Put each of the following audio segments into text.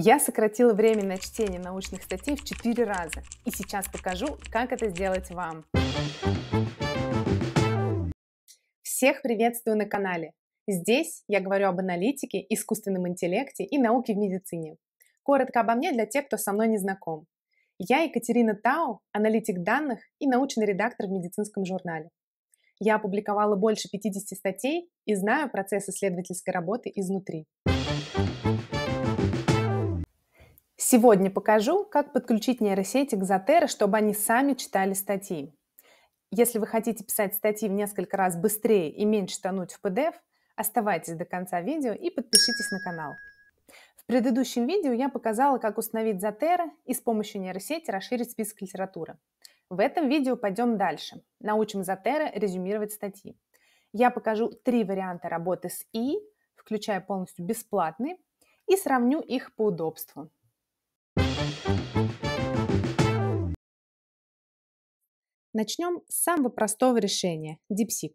Я сократила время на чтение научных статей в 4 раза, и сейчас покажу, как это сделать вам. Всех приветствую на канале! Здесь я говорю об аналитике, искусственном интеллекте и науке в медицине. Коротко обо мне для тех, кто со мной не знаком. Я Екатерина Тау, аналитик данных и научный редактор в медицинском журнале. Я опубликовала больше 50 статей и знаю процесс исследовательской работы изнутри. Сегодня покажу, как подключить нейросети к Zotero, чтобы они сами читали статьи. Если вы хотите писать статьи в несколько раз быстрее и меньше тонуть в PDF, оставайтесь до конца видео и подпишитесь на канал. В предыдущем видео я показала, как установить Zotero и с помощью нейросети расширить список литературы. В этом видео пойдем дальше. Научим Zotero резюмировать статьи. Я покажу три варианта работы с И, включая полностью бесплатный, и сравню их по удобству. Начнем с самого простого решения – DeepSeek.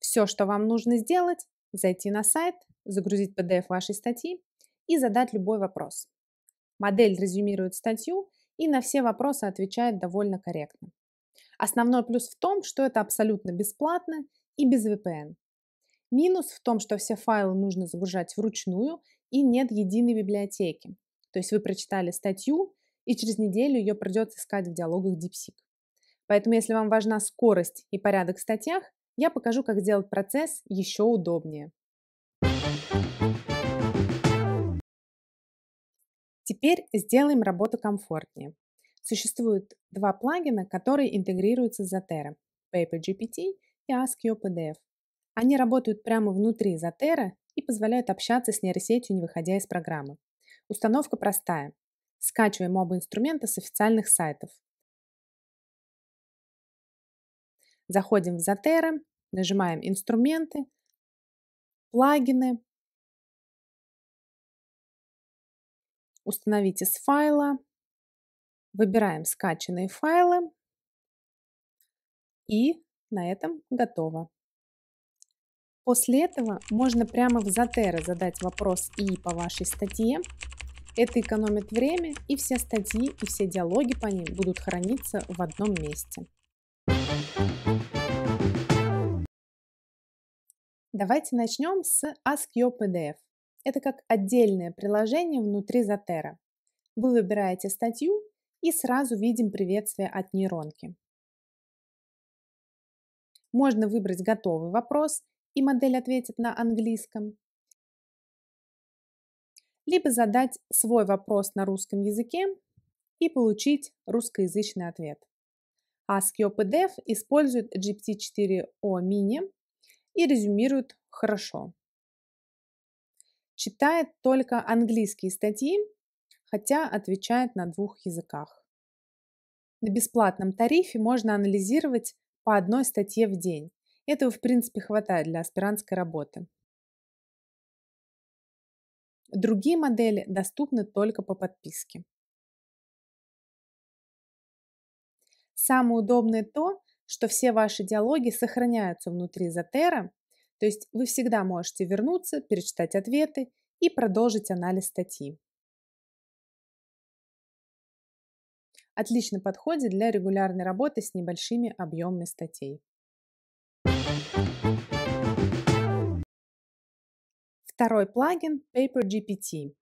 Все, что вам нужно сделать – зайти на сайт, загрузить PDF вашей статьи и задать любой вопрос. Модель резюмирует статью и на все вопросы отвечает довольно корректно. Основной плюс в том, что это абсолютно бесплатно и без VPN. Минус в том, что все файлы нужно загружать вручную и нет единой библиотеки. То есть вы прочитали статью, и через неделю ее придется искать в диалогах DeepSeek. Поэтому, если вам важна скорость и порядок в статьях, я покажу, как сделать процесс еще удобнее. Теперь сделаем работу комфортнее. Существуют два плагина, которые интегрируются с Zotero – PaperGPT и AskYourPDF. Они работают прямо внутри Zotero и позволяют общаться с нейросетью, не выходя из программы. Установка простая. Скачиваем оба инструмента с официальных сайтов. Заходим в Zotero, нажимаем «Инструменты», «Плагины», «Установить из файла», выбираем скачанные файлы и на этом готово. После этого можно прямо в Zotero задать вопрос и по вашей статье. Это экономит время, и все статьи и все диалоги по ним будут храниться в одном месте. Thank you Давайте начнем с AskYo PDF. Это как отдельное приложение внутри Zotero. Вы выбираете статью и сразу видим приветствие от нейронки. Можно выбрать готовый вопрос, и модель ответит на английском. Либо задать свой вопрос на русском языке и получить русскоязычный ответ. AskYo PDF использует GPT-4o Mini и резюмирует хорошо. Читает только английские статьи, хотя отвечает на двух языках. На бесплатном тарифе можно анализировать по одной статье в день. Этого, в принципе, хватает для аспирантской работы. Другие модели доступны только по подписке. Самое удобное то, что все ваши диалоги сохраняются внутри Зотера, то есть вы всегда можете вернуться, перечитать ответы и продолжить анализ статьи. Отлично подходит для регулярной работы с небольшими объемами статей. Второй плагин PaperGPT.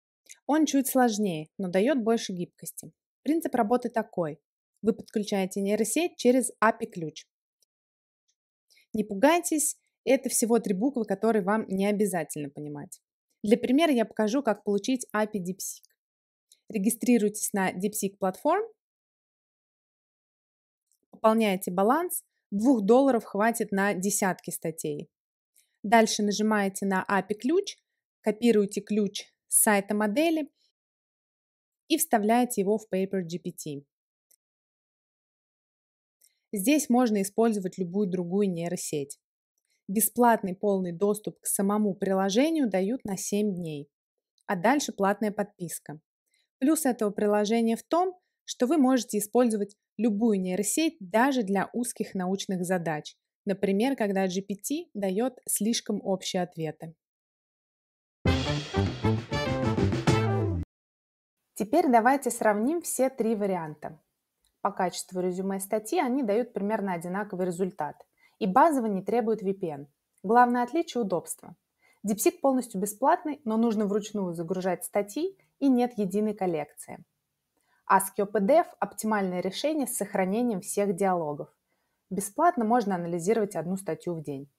Он чуть сложнее, но дает больше гибкости. Принцип работы такой. Вы подключаете нейросеть через API-ключ. Не пугайтесь, это всего три буквы, которые вам не обязательно понимать. Для примера я покажу, как получить API DeepSeek. Регистрируйтесь на DeepSeek платформ, пополняете баланс, 2 долларов хватит на десятки статей. Дальше нажимаете на API ключ, копируете ключ с сайта модели и вставляете его в Paper GPT. Здесь можно использовать любую другую нейросеть. Бесплатный полный доступ к самому приложению дают на 7 дней, а дальше платная подписка. Плюс этого приложения в том, что вы можете использовать любую нейросеть даже для узких научных задач, например, когда GPT дает слишком общие ответы. Теперь давайте сравним все три варианта по качеству резюме статьи, они дают примерно одинаковый результат. И базово не требует VPN. Главное отличие – удобство. Deepseek полностью бесплатный, но нужно вручную загружать статьи и нет единой коллекции. ASCII PDF – оптимальное решение с сохранением всех диалогов. Бесплатно можно анализировать одну статью в день.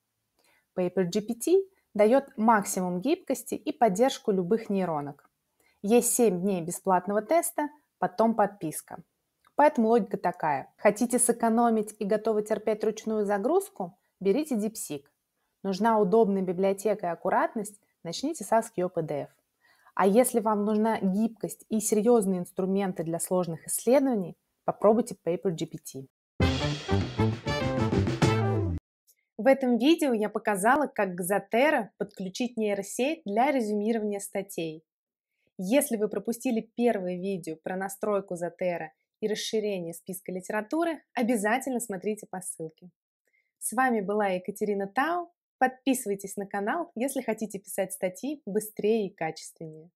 PaperGPT дает максимум гибкости и поддержку любых нейронок. Есть 7 дней бесплатного теста, потом подписка. Поэтому логика такая. Хотите сэкономить и готовы терпеть ручную загрузку? Берите DeepSeek. Нужна удобная библиотека и аккуратность? Начните с Askio PDF. А если вам нужна гибкость и серьезные инструменты для сложных исследований, попробуйте PaperGPT. В этом видео я показала, как к Zotero подключить нейросеть для резюмирования статей. Если вы пропустили первое видео про настройку Zotero и расширение списка литературы, обязательно смотрите по ссылке. С вами была Екатерина Тау. Подписывайтесь на канал, если хотите писать статьи быстрее и качественнее.